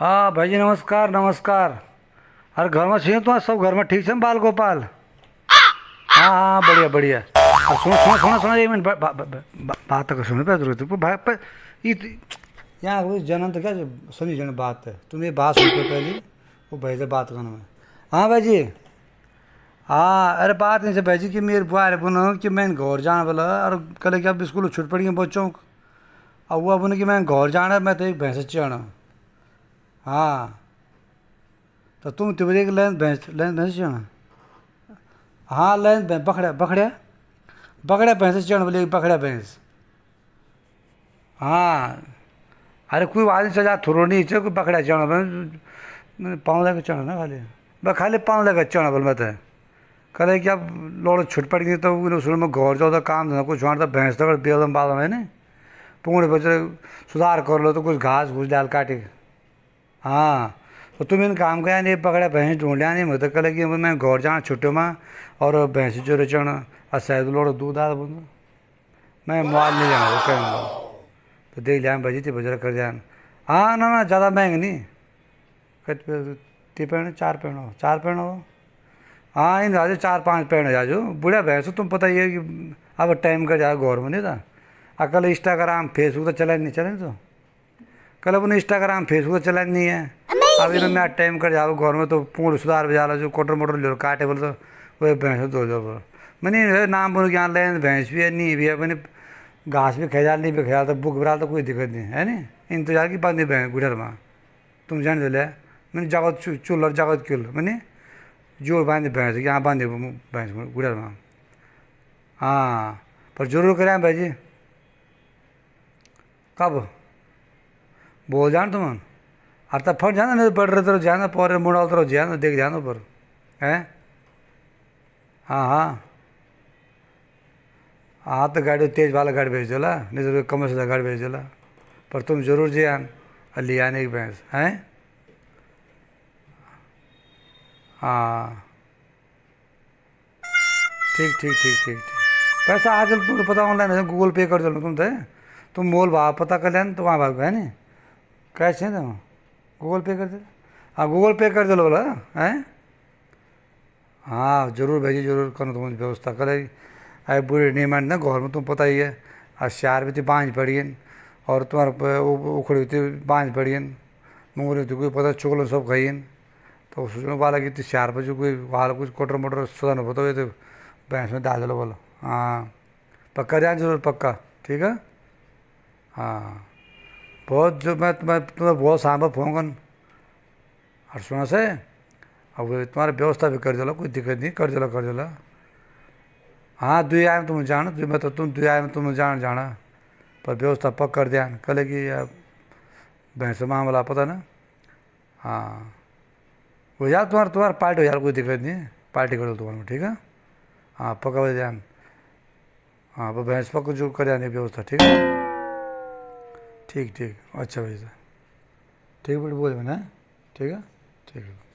हाँ भाई जी नमस्कार नमस्कार अरे घर में सुनो तो, तुम सब घर में ठीक से बाल गोपाल हाँ हाँ बढ़िया बढ़िया सुनो सुनो सुनो सुनो एक मिनट बात कर तो सुनो पे तू भाई तो, यहाँ जनन तो क्या सुनी जन बात है तुम ये बात सुनते पहले वो भाई से बात करना है हाँ भाई जी हाँ अरे बात नहीं से भाई जी कि मेरे बुआ अरे बोन कि मैं घर जाने वाला और कल क्या स्कूल छुट पड़ी बच्चों बच्चों और वो बोले कि मैं घर जाना मैं तो एक भैंस चढ़ा हाँ तो तुम तिबरी के लेंथ भैंस लेंथ भैंस चढ़ हाँ लेंथ भैंस बखड़ा बखड़े बखड़े भैंस चढ़ बोले बखड़े भैंस हाँ अरे कोई बात नहीं सजा थोड़ो नहीं चल कोई बखड़ा चढ़ पाँव लगे चढ़ ना खाली बस खाली पाँव लगे चढ़ बोल मैं कहते कि अब लोड़ छुट पड़ गई तो शुरू में घर जाओ तो काम धंधा कुछ छोड़ तो भैंस तो बेलम बालम है ना पूरे बच्चे सुधार कर लो तो कुछ घास घूस डाल काटे हाँ तो तुम इन काम कया नहीं पकड़े भैंस ढूंढिया लिया मदद कर लगी मैं घर जाना छुट्टे में और भैंस जो रचण और शायद लोड़ दूध आ बंद मैं मोबाइल नहीं जाना ओके तो देख लिया भाजी थी बजर कर जान हाँ ना ना ज़्यादा महंग नहीं कत ती पेड़ चार पेड़ हो चार पेड़ हो हाँ इन राजू चार पाँच पेड़ हो जाजो बुढ़िया भैंस तुम पता ही है कि अब टाइम कर जाओ घर में नहीं था अकल इंस्टाग्राम फेसबुक तो चला नहीं चले तो कल अपने इंस्टाग्राम फेसबुक चला नहीं है अभी तो मैं टाइम कर जाओ घर में तो पूर्ण सुधार बजा लो जो कोटर मोटर ले काटे बोले तो भैंस दो जो मैंने नाम बोलो ज्ञान लें भैंस भी है नहीं भी है मैंने घास भी खा नहीं भी खा तो भूख भरा तो कोई दिक्कत नहीं है नी इंतजार की बात नहीं गुटर में तुम जान दिले तो मैंने जागत चुल और जागत क्यूल मैंने जोर बांधे भैंस यहाँ बांधे भैंस गुटर में हाँ पर जरूर करें भाई जी कब बोल जान तुम तो तब फट जाना नहीं तो पढ़ रहे तेरे तो जाना पौरे रहे मुड़ तरह तो जाना देख जाना पर है हाँ हाँ हाँ तो गाड़ी तेज वाला गाड़ी भेज दिला नहीं तो कमर से गाड़ी भेज दिला पर तुम जरूर जे आन अली आने की भैंस हैं हाँ ठीक ठीक ठीक ठीक ठीक पैसा आज तुम पता ऑनलाइन है गूगल पे कर दो तुम तो तुम मोल भाव पता कर लेना तो वहाँ भाग है नहीं कैश है ना गूगल पे कर दे हाँ गूगल पे कर दे बोला है हाँ जरूर भेजिए जरूर करो तुम व्यवस्था करे आई पूरी डिमांड ना घर में तुम पता ही है आज शार तो भी थी बांझ पड़ी और तुम्हारे उखड़ी तो थी बांझ पड़ी मंगोली थी कोई पता चुगल सब खाइन तो सोचने वाला कि इतनी पर जो कोई वाला कुछ कोटर मोटर सुधारना पता हुए तो भैंस में डाल दो बोलो हाँ पक्का जान जरूर पक्का ठीक है हाँ बहुत जो मैं तुम्हें तुम्हें बहुत सांभर फोंगन और सुना से अब तुम्हारा व्यवस्था भी कर दिला कोई दिक्कत नहीं कर दिला कर दिला हाँ दुई आए तुम जान दुई में तो तुम दुई आए तुम जान जाना पर व्यवस्था पक कर दिया कल कि भैंस मामला पता ना हाँ वो यार तुम्हारा तुम्हारा पार्टी हो यार कोई दिक्कत नहीं पार्टी कर दो तुम्हारे ठीक है हाँ पकड़ दिया हाँ भैंस पक जो कर व्यवस्था ठीक है ठीक ठीक अच्छा भाई साहब ठीक है बोल बना ठीक है ठीक है